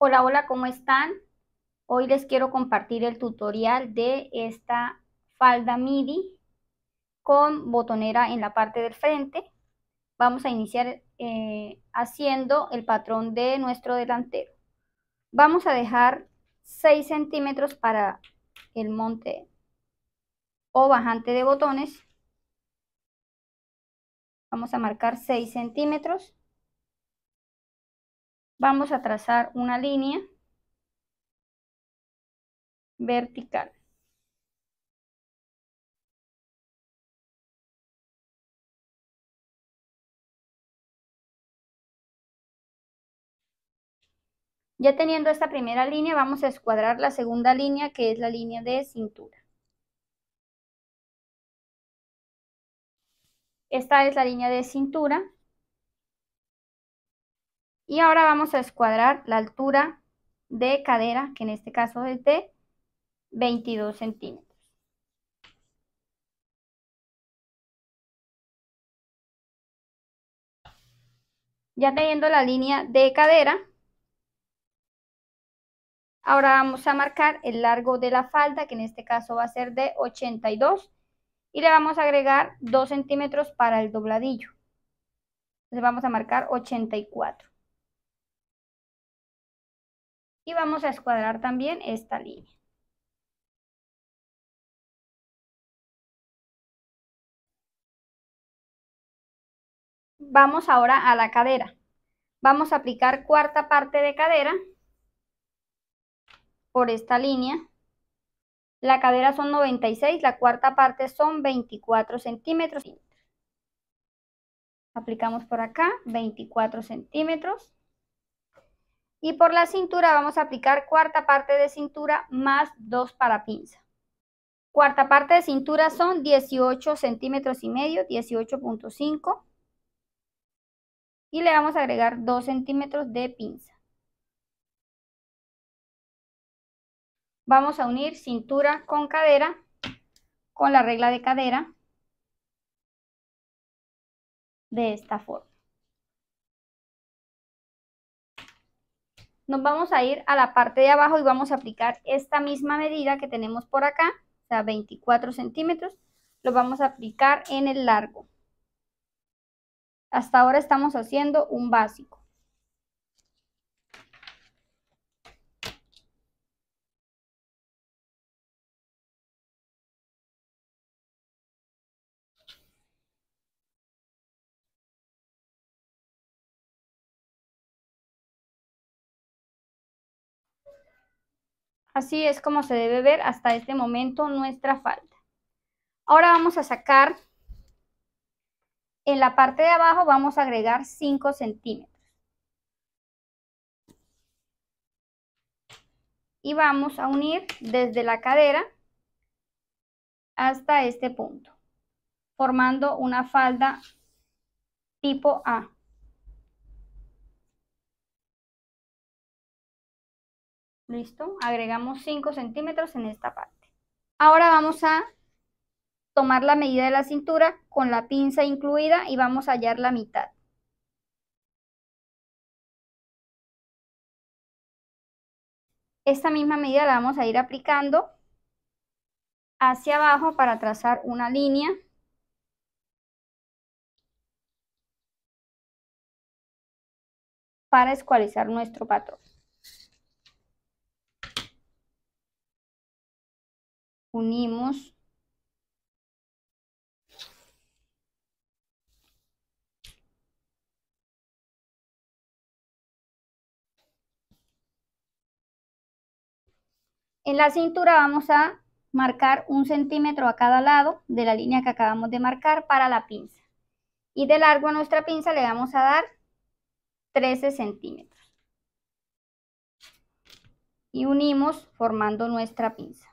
Hola, hola, ¿cómo están? Hoy les quiero compartir el tutorial de esta falda midi con botonera en la parte del frente. Vamos a iniciar eh, haciendo el patrón de nuestro delantero. Vamos a dejar 6 centímetros para el monte o bajante de botones. Vamos a marcar 6 centímetros vamos a trazar una línea vertical. Ya teniendo esta primera línea, vamos a escuadrar la segunda línea, que es la línea de cintura. Esta es la línea de cintura y ahora vamos a escuadrar la altura de cadera, que en este caso es de 22 centímetros. Ya teniendo la línea de cadera, ahora vamos a marcar el largo de la falda, que en este caso va a ser de 82 y le vamos a agregar 2 centímetros para el dobladillo. Entonces vamos a marcar 84 y vamos a escuadrar también esta línea. Vamos ahora a la cadera. Vamos a aplicar cuarta parte de cadera por esta línea. La cadera son 96, la cuarta parte son 24 centímetros. Aplicamos por acá 24 centímetros. Y por la cintura vamos a aplicar cuarta parte de cintura más dos para pinza. Cuarta parte de cintura son 18 centímetros y medio, 18.5. Y le vamos a agregar 2 centímetros de pinza. Vamos a unir cintura con cadera con la regla de cadera de esta forma. nos vamos a ir a la parte de abajo y vamos a aplicar esta misma medida que tenemos por acá, o sea, 24 centímetros, lo vamos a aplicar en el largo. Hasta ahora estamos haciendo un básico. Así es como se debe ver hasta este momento nuestra falda. Ahora vamos a sacar, en la parte de abajo vamos a agregar 5 centímetros. Y vamos a unir desde la cadera hasta este punto, formando una falda tipo A. Listo, agregamos 5 centímetros en esta parte. Ahora vamos a tomar la medida de la cintura con la pinza incluida y vamos a hallar la mitad. Esta misma medida la vamos a ir aplicando hacia abajo para trazar una línea. para escualizar nuestro patrón. unimos En la cintura vamos a marcar un centímetro a cada lado de la línea que acabamos de marcar para la pinza. Y de largo a nuestra pinza le vamos a dar 13 centímetros. Y unimos formando nuestra pinza.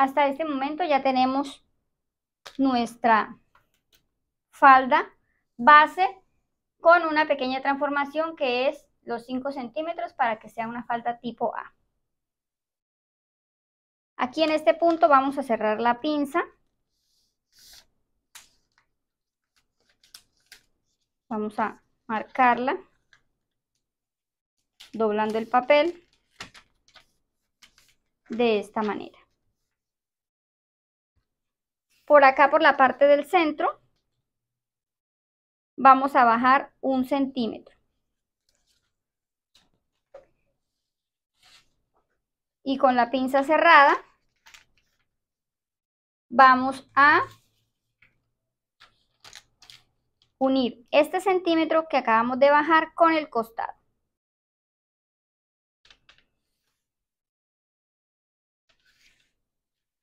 Hasta este momento ya tenemos nuestra falda base con una pequeña transformación que es los 5 centímetros para que sea una falda tipo A. Aquí en este punto vamos a cerrar la pinza. Vamos a marcarla doblando el papel de esta manera por acá por la parte del centro vamos a bajar un centímetro. Y con la pinza cerrada vamos a unir este centímetro que acabamos de bajar con el costado.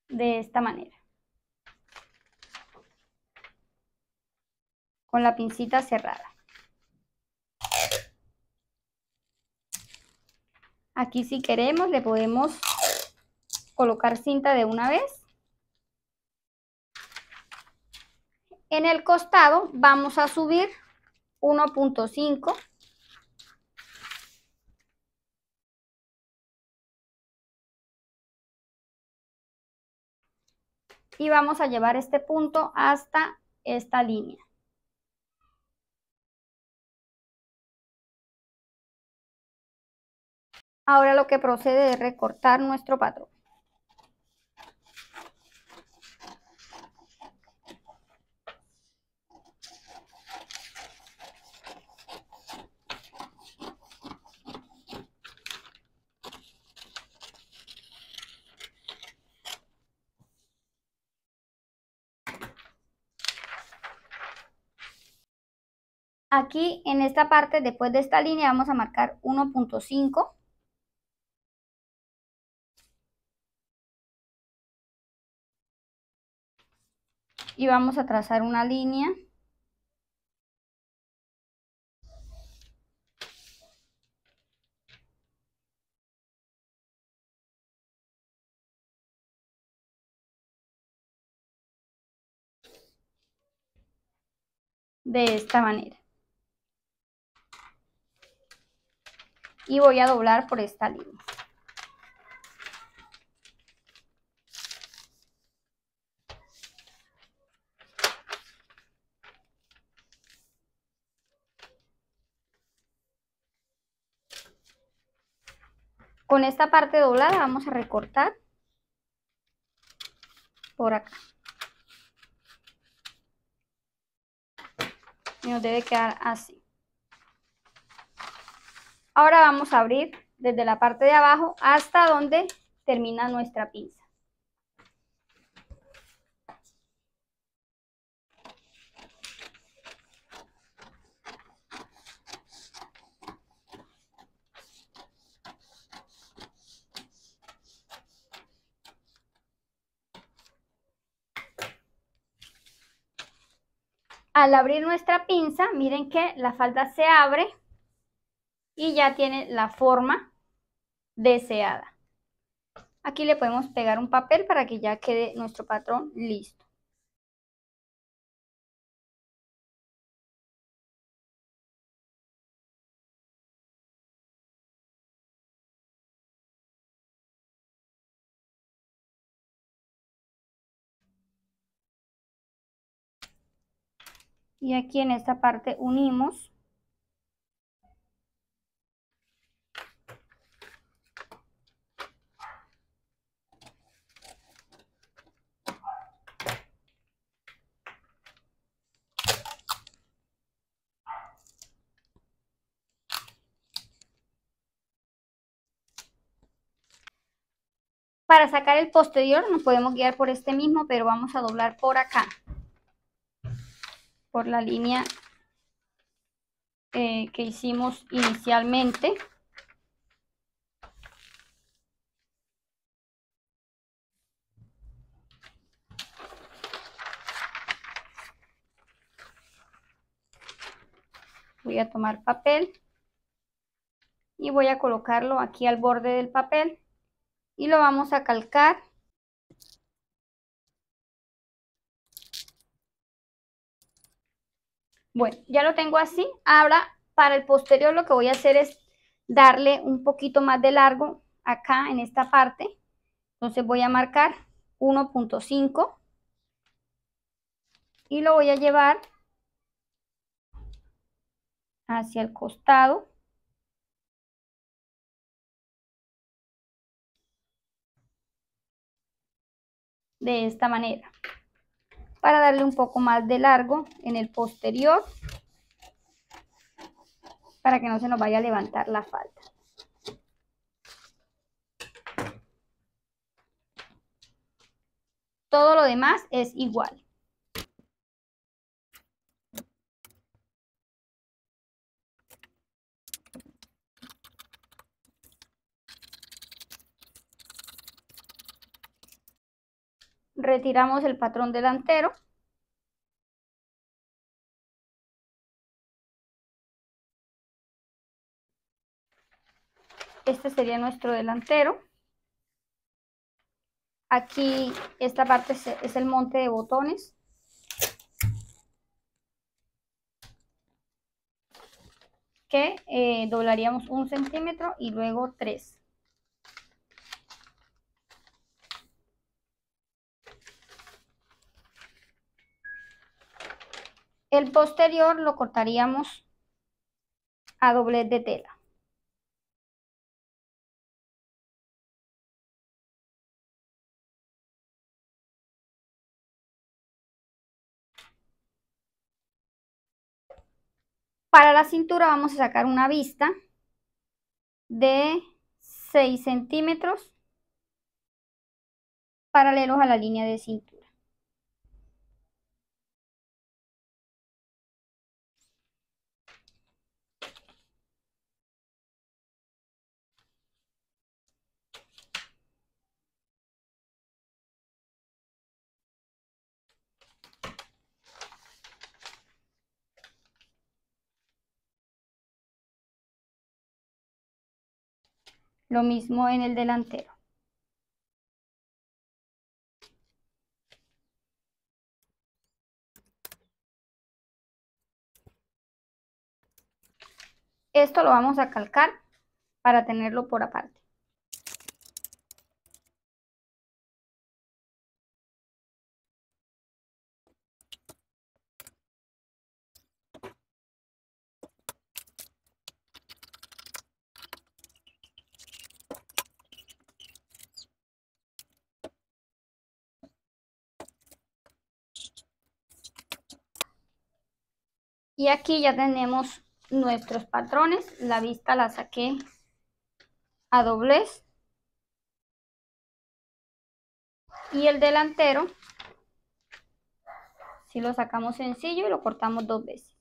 De esta manera. con la pincita cerrada. Aquí si queremos le podemos colocar cinta de una vez. En el costado vamos a subir 1.5. Y vamos a llevar este punto hasta esta línea. Ahora lo que procede es recortar nuestro patrón. Aquí en esta parte, después de esta línea, vamos a marcar 1.5. y vamos a trazar una línea de esta manera y voy a doblar por esta línea con esta parte doblada vamos a recortar por acá. Y nos debe quedar así. Ahora vamos a abrir desde la parte de abajo hasta donde termina nuestra pinza. al abrir nuestra pinza, miren que la falda se abre y ya tiene la forma deseada. Aquí le podemos pegar un papel para que ya quede nuestro patrón listo. y aquí en esta parte unimos Para sacar el posterior nos podemos guiar por este mismo, pero vamos a doblar por acá por la línea eh, que hicimos inicialmente. Voy a tomar papel y voy a colocarlo aquí al borde del papel y lo vamos a calcar Bueno, ya lo tengo así. Ahora, para el posterior lo que voy a hacer es darle un poquito más de largo acá en esta parte. Entonces voy a marcar 1.5 y lo voy a llevar hacia el costado. De esta manera para darle un poco más de largo en el posterior para que no se nos vaya a levantar la falda. Todo lo demás es igual. retiramos el patrón delantero. Este sería nuestro delantero. Aquí esta parte es el monte de botones. que eh, doblaríamos un centímetro y luego tres. El posterior lo cortaríamos a doblez de tela. Para la cintura vamos a sacar una vista de 6 centímetros paralelos a la línea de cintura. Lo mismo en el delantero. Esto lo vamos a calcar para tenerlo por aparte. Y aquí ya tenemos nuestros patrones. La vista la saqué a doblez. Y el delantero, si lo sacamos sencillo y lo cortamos dos veces.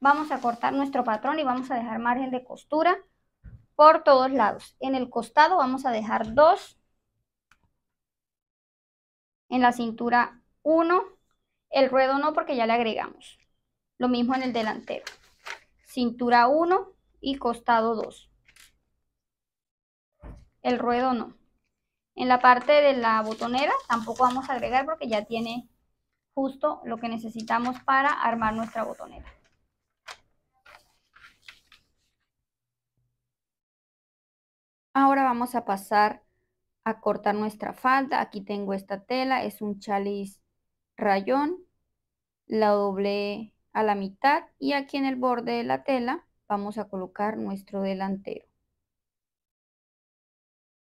Vamos a cortar nuestro patrón y vamos a dejar margen de costura por todos lados. En el costado vamos a dejar dos en la cintura 1, el ruedo no porque ya le agregamos. Lo mismo en el delantero. Cintura 1 y costado 2. El ruedo no. En la parte de la botonera tampoco vamos a agregar porque ya tiene justo lo que necesitamos para armar nuestra botonera. Ahora vamos a pasar cortar nuestra falda. Aquí tengo esta tela, es un chalice rayón. La doblé a la mitad y aquí en el borde de la tela vamos a colocar nuestro delantero.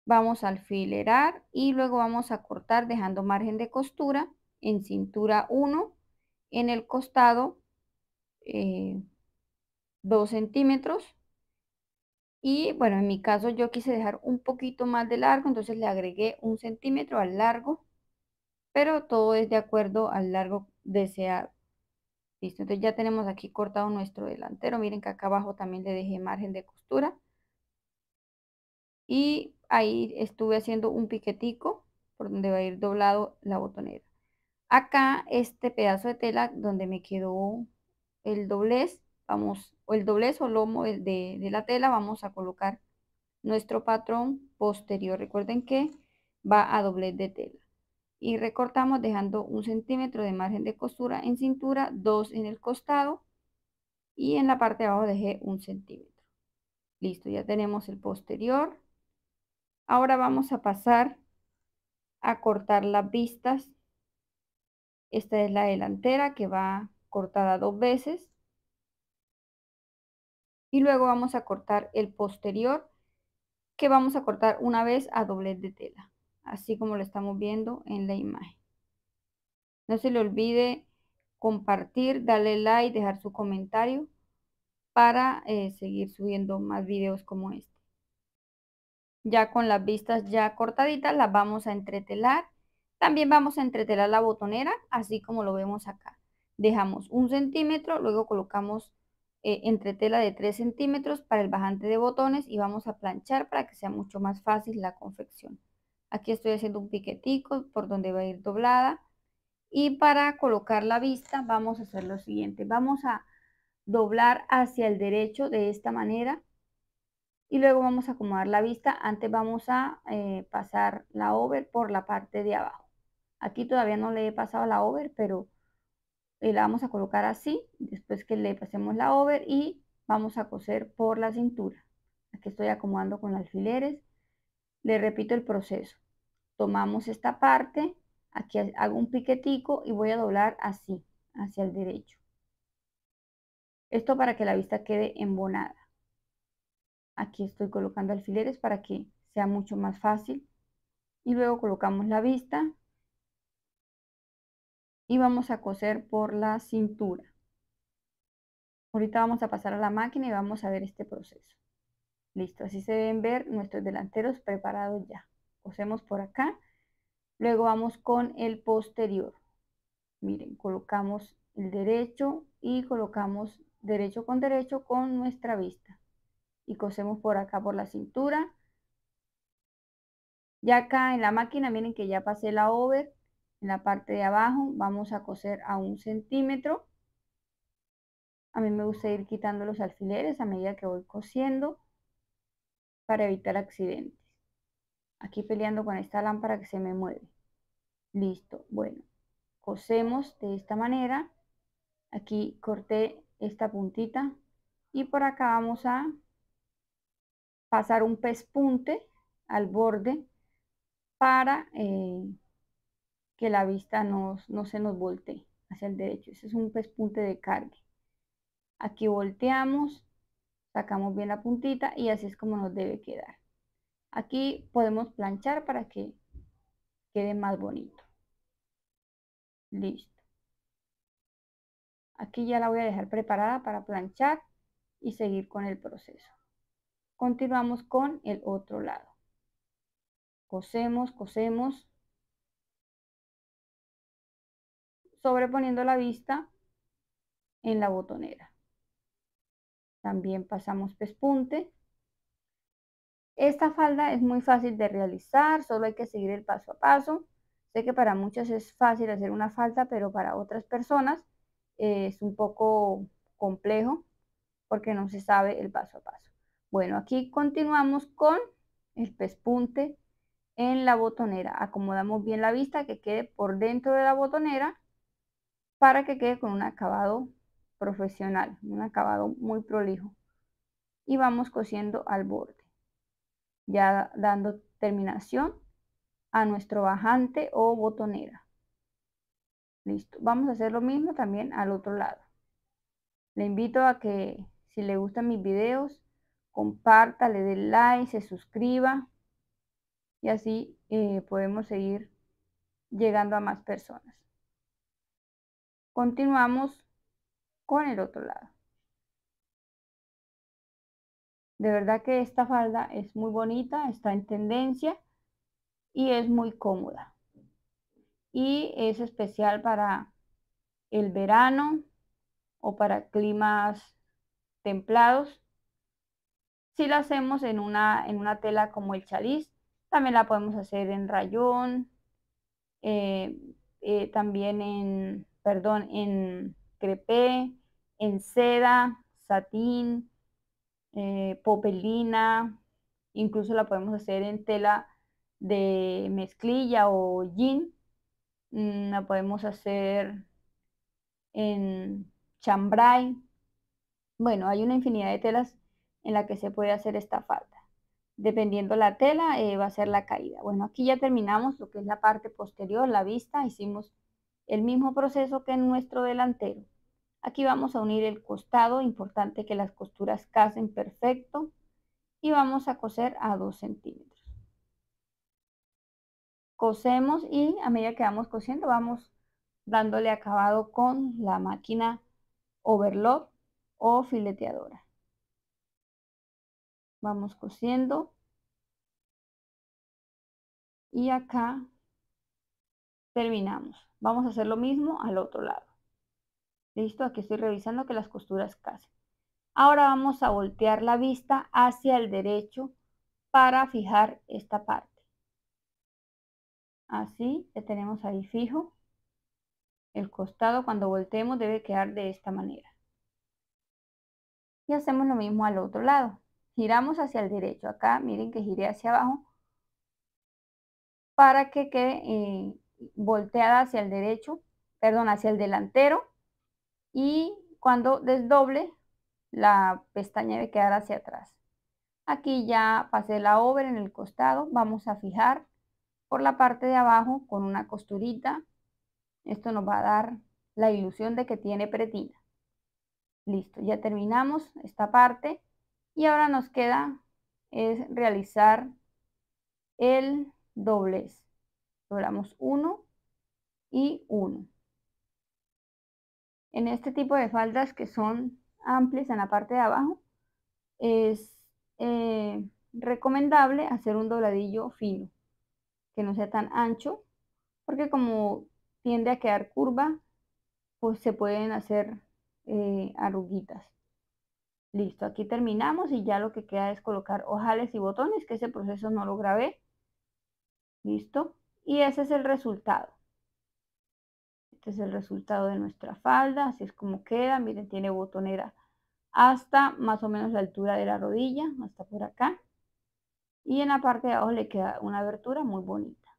Vamos a alfilerar y luego vamos a cortar dejando margen de costura en cintura 1, en el costado 2 eh, centímetros y bueno, en mi caso yo quise dejar un poquito más de largo, entonces le agregué un centímetro al largo, pero todo es de acuerdo al largo deseado. Listo, entonces ya tenemos aquí cortado nuestro delantero. Miren que acá abajo también le dejé margen de costura. Y ahí estuve haciendo un piquetico por donde va a ir doblado la botonera. Acá este pedazo de tela donde me quedó el doblez, vamos el doblez o lomo de, la tela vamos a colocar nuestro patrón posterior. Recuerden que va a doblez de tela. Y recortamos dejando un centímetro de margen de costura en cintura, dos en el costado y en la parte de abajo dejé un centímetro. Listo, ya tenemos el posterior. Ahora vamos a pasar a cortar las vistas. Esta es la delantera que va cortada dos veces y luego vamos a cortar el posterior que vamos a cortar una vez a doblez de tela, así como lo estamos viendo en la imagen. No se le olvide compartir, darle like, dejar su comentario para eh, seguir subiendo más videos como este. Ya con las vistas ya cortaditas las vamos a entretelar. También vamos a entretelar la botonera, así como lo vemos acá. Dejamos un centímetro, luego colocamos eh, entre tela de 3 centímetros para el bajante de botones y vamos a planchar para que sea mucho más fácil la confección. Aquí estoy haciendo un piquetico por donde va a ir doblada. Y para colocar la vista vamos a hacer lo siguiente. Vamos a doblar hacia el derecho de esta manera y luego vamos a acomodar la vista. Antes vamos a eh, pasar la over por la parte de abajo. Aquí todavía no le he pasado la over, pero la vamos a colocar así, después que le pasemos la over y vamos a coser por la cintura. Aquí estoy acomodando con alfileres. Le repito el proceso. Tomamos esta parte, aquí hago un piquetico y voy a doblar así, hacia el derecho. Esto para que la vista quede embonada. Aquí estoy colocando alfileres para que sea mucho más fácil. Y luego colocamos la vista y vamos a coser por la cintura. Ahorita vamos a pasar a la máquina y vamos a ver este proceso. Listo, así se deben ver nuestros delanteros preparados ya. Cosemos por acá. Luego vamos con el posterior. Miren, colocamos el derecho y colocamos derecho con derecho con nuestra vista. Y cosemos por acá por la cintura. Ya acá en la máquina, miren que ya pasé la over en la parte de abajo vamos a coser a un centímetro. A mí me gusta ir quitando los alfileres a medida que voy cosiendo para evitar accidentes. Aquí peleando con esta lámpara que se me mueve. Listo. Bueno, cosemos de esta manera. Aquí corté esta puntita y por acá vamos a pasar un pespunte al borde para eh, que la vista no se nos voltee hacia el derecho. Ese es un pespunte de cargue. Aquí volteamos, sacamos bien la puntita y así es como nos debe quedar. Aquí podemos planchar para que quede más bonito. Listo. Aquí ya la voy a dejar preparada para planchar y seguir con el proceso. Continuamos con el otro lado. Cosemos, cosemos sobreponiendo la vista en la botonera. También pasamos pespunte. Esta falda es muy fácil de realizar, solo hay que seguir el paso a paso. Sé que para muchas es fácil hacer una falda, pero para otras personas eh, es un poco complejo porque no se sabe el paso a paso. Bueno, aquí continuamos con el pespunte en la botonera. Acomodamos bien la vista que quede por dentro de la botonera para que quede con un acabado profesional, un acabado muy prolijo. Y vamos cosiendo al borde, ya dando terminación a nuestro bajante o botonera. Listo. Vamos a hacer lo mismo también al otro lado. Le invito a que si le gustan mis videos, comparta, le dé like, se suscriba y así eh, podemos seguir llegando a más personas. Continuamos con el otro lado. De verdad que esta falda es muy bonita, está en tendencia y es muy cómoda. Y es especial para el verano o para climas templados. Si la hacemos en una, en una tela como el chaliz, también la podemos hacer en rayón, eh, eh, también en, perdón, en crepé, en seda, satín, eh, popelina, incluso la podemos hacer en tela de mezclilla o jean, mm, la podemos hacer en chambray. Bueno, hay una infinidad de telas en la que se puede hacer esta falda. Dependiendo la tela, eh, va a ser la caída. Bueno, aquí ya terminamos lo que es la parte posterior, la vista. Hicimos el mismo proceso que en nuestro delantero. Aquí vamos a unir el costado, importante que las costuras casen perfecto y vamos a coser a 2 centímetros. Cosemos y a medida que vamos cosiendo vamos dándole acabado con la máquina overlock o fileteadora. Vamos cosiendo y acá Terminamos. Vamos a hacer lo mismo al otro lado. Listo, aquí estoy revisando que las costuras casen. Ahora vamos a voltear la vista hacia el derecho para fijar esta parte. Así, ya tenemos ahí fijo. El costado cuando volteemos debe quedar de esta manera. Y hacemos lo mismo al otro lado. Giramos hacia el derecho. Acá miren que giré hacia abajo para que quede eh, volteada hacia el derecho, perdón, hacia el delantero y cuando desdoble la pestaña debe quedar hacia atrás. Aquí ya pasé la over en el costado, vamos a fijar por la parte de abajo con una costurita. Esto nos va a dar la ilusión de que tiene pretina. Listo, ya terminamos esta parte y ahora nos queda es realizar el doblez. Doblamos uno y uno. En este tipo de faldas que son amplias en la parte de abajo, es eh, recomendable hacer un dobladillo fino, que no sea tan ancho, porque como tiende a quedar curva, pues se pueden hacer eh, arruguitas. Listo, aquí terminamos y ya lo que queda es colocar ojales y botones, que ese proceso no lo grabé. Listo. Y ese es el resultado. Este es el resultado de nuestra falda, así es como queda. Miren, tiene botonera hasta más o menos la altura de la rodilla, hasta por acá. Y en la parte de abajo le queda una abertura muy bonita.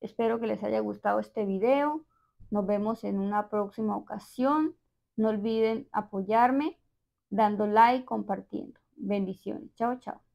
Espero que les haya gustado este video. Nos vemos en una próxima ocasión. No olviden apoyarme dando like, compartiendo. Bendiciones. Chao, chao.